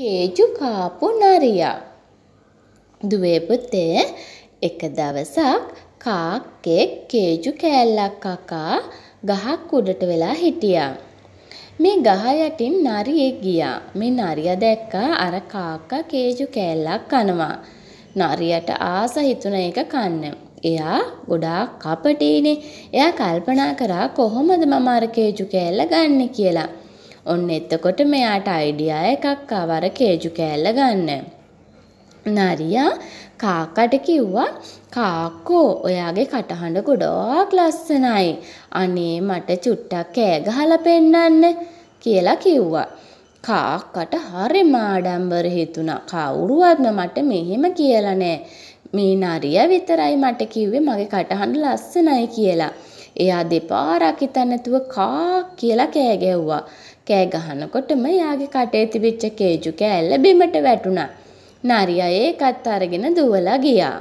කේජු කාපු නරියා. දුවේ පුතේ එක දවසක් කාක්කෙක් කේජු කෑල්ලක් කකා ගහක් උඩට වෙලා හිටියා. මේ ගහ යටින් නරියෙක් ගියා. මේ නරියා දැක්කා අර කාක්කා කේජු කෑල්ලක් කනවා. නරියට ආස හිතුන එක කන්න. එයා ගොඩාක් කපටීනේ. එයා කල්පනා කරා කොහොමද මම අර කේජු කෑල්ල ගන්න කියලා. ඔන්න එතකොට මෙයාට අයිඩියා එකක් ආවර කේජු කෑල්ල ගන්න. නරියා කාකට කිව්වා කාක්කෝ ඔයාගේ කටහඬ ගොඩක් ලස්සනයි. අනේ මට චුට්ටක් කෑ ගහලා පෙන්නන්න කියලා කිව්වා. කාක්කට හරි මාඩම්බර හිතුණා. කවුරුවත්ම මට මෙහෙම කියලා නෑ. මේ නරියා විතරයි මට කිව්වේ මගේ කටහඬ ලස්සනයි කියලා. එයා දෙපාරක් හිතන්නතුව කා කියලා කෑ ගැව්වා. කෑ ගහනකොටම එයාගේ කටේ තිබිච්ච කේජු කෑල්ල බිමට වැටුණා. නරියා ඒකත් අරගෙන දුවලා ගියා.